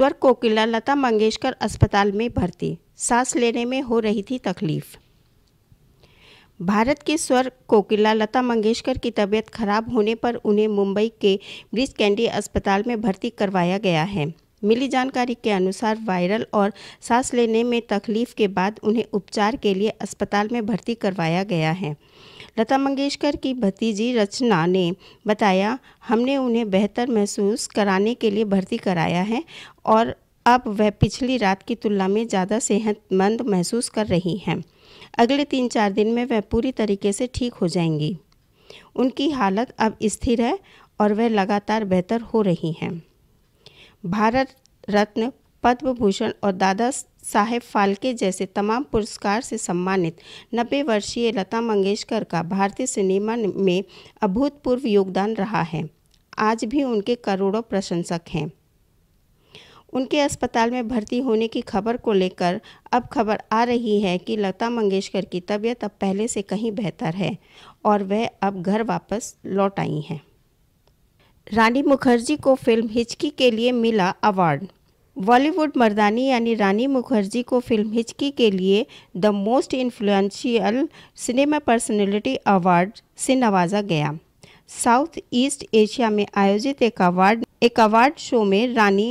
स्वर कोकिला लता मंगेशकर अस्पताल में भर्ती सांस लेने में हो रही थी तकलीफ भारत के स्वर कोकिला लता मंगेशकर की तबीयत खराब होने पर उन्हें मुंबई के ब्रिज कैंडी अस्पताल में भर्ती करवाया गया है मिली जानकारी के अनुसार वायरल और सांस लेने में तकलीफ के बाद उन्हें उपचार के लिए अस्पताल में भर्ती करवाया गया है लता मंगेशकर की भतीजी रचना ने बताया हमने उन्हें बेहतर महसूस कराने के लिए भर्ती कराया है और अब वह पिछली रात की तुलना में ज़्यादा सेहतमंद महसूस कर रही हैं अगले तीन चार दिन में वह पूरी तरीके से ठीक हो जाएंगी उनकी हालत अब स्थिर है और वह लगातार बेहतर हो रही हैं भारत रत्न पद्म भूषण और दादा साहेब फाल्के जैसे तमाम पुरस्कार से सम्मानित नब्बे वर्षीय लता मंगेशकर का भारतीय सिनेमा में अभूतपूर्व योगदान रहा है आज भी उनके करोड़ों प्रशंसक हैं उनके अस्पताल में भर्ती होने की खबर को लेकर अब खबर आ रही है कि लता मंगेशकर की तबीयत अब पहले से कहीं बेहतर है और वह अब घर वापस लौट आई हैं रानी मुखर्जी को फिल्म हिचकी के लिए मिला अवार्ड बॉलीवुड मर्दानी यानी रानी मुखर्जी को फिल्म हिचकी के लिए the most influential cinema personality award से नवाजा गया साउथ ईस्ट एशिया में आयोजित एक अवार्ड एक अवार्ड शो में रानी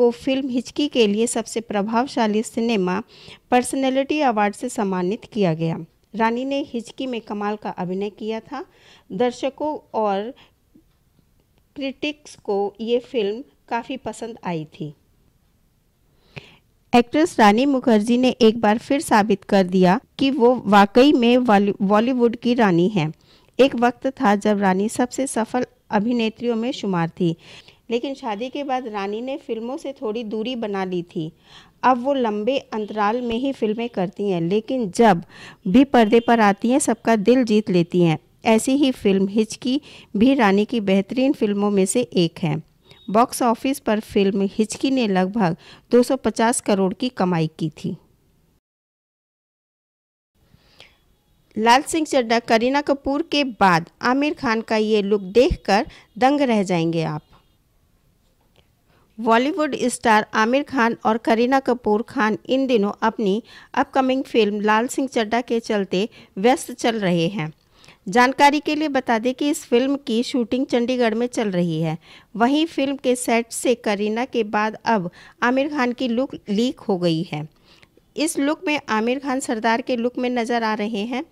को फिल्म हिचकी के लिए सबसे प्रभावशाली सिनेमा पर्सनैलिटी अवार्ड से सम्मानित किया गया रानी ने हिचकी में कमाल का अभिनय किया था दर्शकों और क्रिटिक्स को ये फिल्म काफ़ी पसंद आई थी एक्ट्रेस रानी मुखर्जी ने एक बार फिर साबित कर दिया कि वो वाकई में बॉलीवुड की रानी हैं एक वक्त था जब रानी सबसे सफल अभिनेत्रियों में शुमार थी लेकिन शादी के बाद रानी ने फिल्मों से थोड़ी दूरी बना ली थी अब वो लंबे अंतराल में ही फिल्में करती हैं लेकिन जब भी पर्दे पर आती हैं सबका दिल जीत लेती हैं ऐसी ही फिल्म हिचकी भी रानी की बेहतरीन फिल्मों में से एक है बॉक्स ऑफिस पर फिल्म हिचकी ने लगभग 250 करोड़ की कमाई की थी लाल सिंह चड्डा करीना कपूर के बाद आमिर खान का ये लुक देखकर दंग रह जाएंगे आप बॉलीवुड स्टार आमिर खान और करीना कपूर खान इन दिनों अपनी अपकमिंग फिल्म लाल सिंह चड्डा के चलते व्यस्त चल रहे हैं जानकारी के लिए बता दें कि इस फिल्म की शूटिंग चंडीगढ़ में चल रही है वहीं फिल्म के सेट से करीना के बाद अब आमिर खान की लुक लीक हो गई है इस लुक में आमिर खान सरदार के लुक में नज़र आ रहे हैं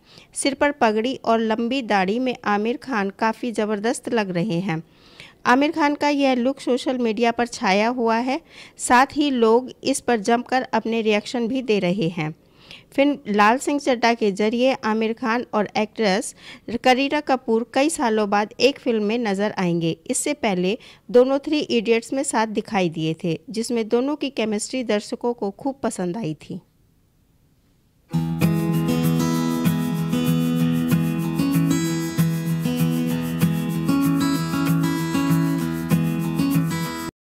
सिर पर पगड़ी और लंबी दाढ़ी में आमिर खान काफ़ी ज़बरदस्त लग रहे हैं आमिर खान का यह लुक सोशल मीडिया पर छाया हुआ है साथ ही लोग इस पर जमकर अपने रिएक्शन भी दे रहे हैं फिल्म लाल सिंह चड्डा के जरिए आमिर खान और एक्ट्रेस करीना कपूर कई सालों बाद एक फिल्म में नजर आएंगे इससे पहले दोनों थ्री इडियट्स में साथ दिखाई दिए थे जिसमें दोनों की केमिस्ट्री दर्शकों को खूब पसंद आई थी